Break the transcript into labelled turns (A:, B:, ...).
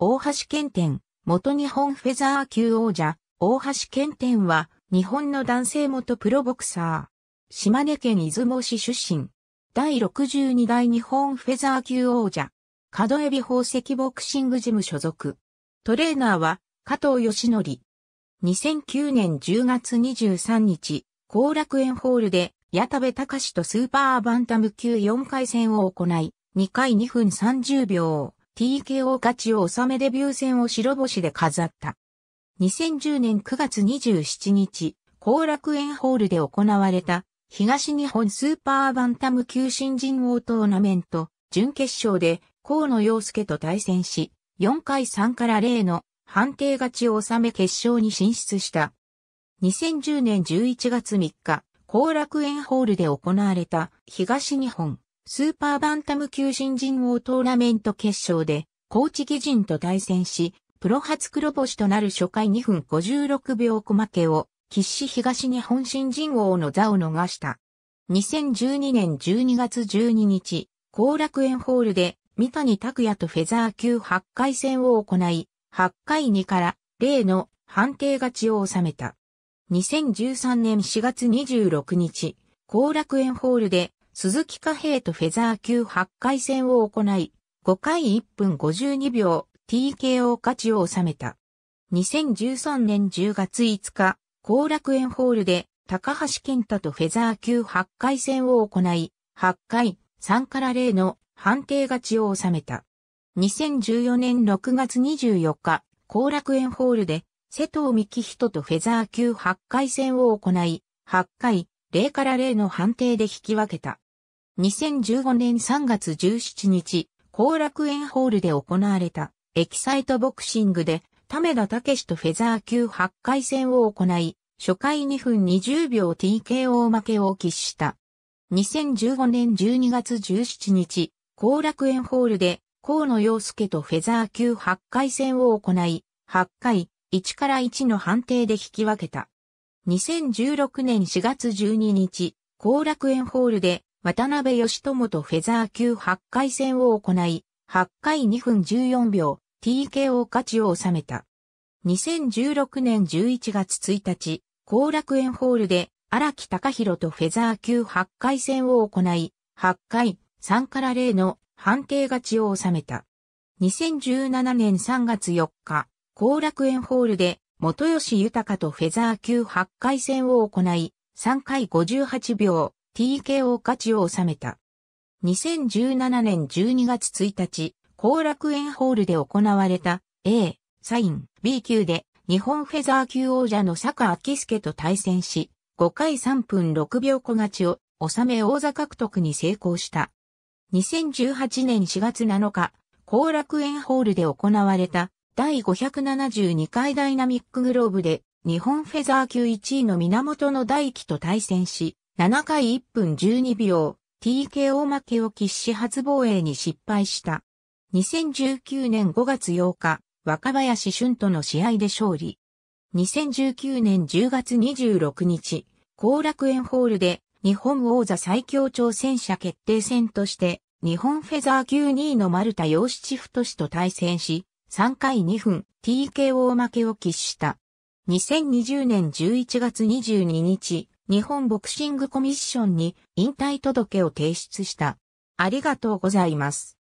A: 大橋健天、元日本フェザー級王者、大橋健天は、日本の男性元プロボクサー。島根県出雲市出身。第62代日本フェザー級王者。角エビ宝石ボクシングジム所属。トレーナーは、加藤義則。2009年10月23日、後楽園ホールで、矢田部隆とスーパーバンタム級4回戦を行い、2回2分30秒。TKO 勝ちを収めデビュー戦を白星で飾った。2010年9月27日、後楽園ホールで行われた東日本スーパーバンタム級新人王トーナメント準決勝で河野洋介と対戦し、4回3から0の判定勝ちを収め決勝に進出した。2010年11月3日、後楽園ホールで行われた東日本スーパーバンタム級新人王トーナメント決勝で、高知義人と対戦し、プロ初黒星となる初回2分56秒小負けを、岸東日本新人王の座を逃した。2012年12月12日、後楽園ホールで、三谷拓也とフェザー級8回戦を行い、8回2から0の判定勝ちを収めた。2013年4月26日、後楽園ホールで鈴木貨幣とフェザー級8回戦を行い、5回1分52秒 TKO 勝ちを収めた。2013年10月5日、後楽園ホールで高橋健太とフェザー級8回戦を行い、8回3から0の判定勝ちを収めた。2014年6月24日、後楽園ホールで瀬戸幹人とフェザー級8回戦を行い、8回0から0の判定で引き分けた。2015年3月17日、後楽園ホールで行われたエキサイトボクシングで、ため田武とフェザー級8回戦を行い、初回2分20秒 TKO 負けを喫した。2015年12月17日、後楽園ホールで、河野洋介とフェザー級8回戦を行い、8回、1から1の判定で引き分けた。2016年4月12日、後楽園ホールで、渡辺義友とフェザー級8回戦を行い、8回2分14秒、TKO 勝ちを収めた。2016年11月1日、後楽園ホールで荒木隆弘とフェザー級8回戦を行い、8回3から0の判定勝ちを収めた。2017年3月4日、後楽園ホールで元吉豊とフェザー級8回戦を行い、3回58秒、TKO 勝ちを収めた。2017年12月1日、後楽園ホールで行われた A、サイン、B 級で日本フェザー級王者の坂明介と対戦し、5回3分6秒小勝ちを収め王座獲得に成功した。2018年4月7日、後楽園ホールで行われた第572回ダイナミックグローブで日本フェザー級1位の源の大輝と対戦し、7回1分12秒、TKO 負けを喫し初防衛に失敗した。2019年5月8日、若林俊との試合で勝利。2019年10月26日、後楽園ホールで日本王座最強挑戦者決定戦として、日本フェザー級2位の丸田洋七太と対戦し、3回2分 TKO 負けを喫した。2020年11月22日、日本ボクシングコミッションに引退届を提出した。ありがとうございます。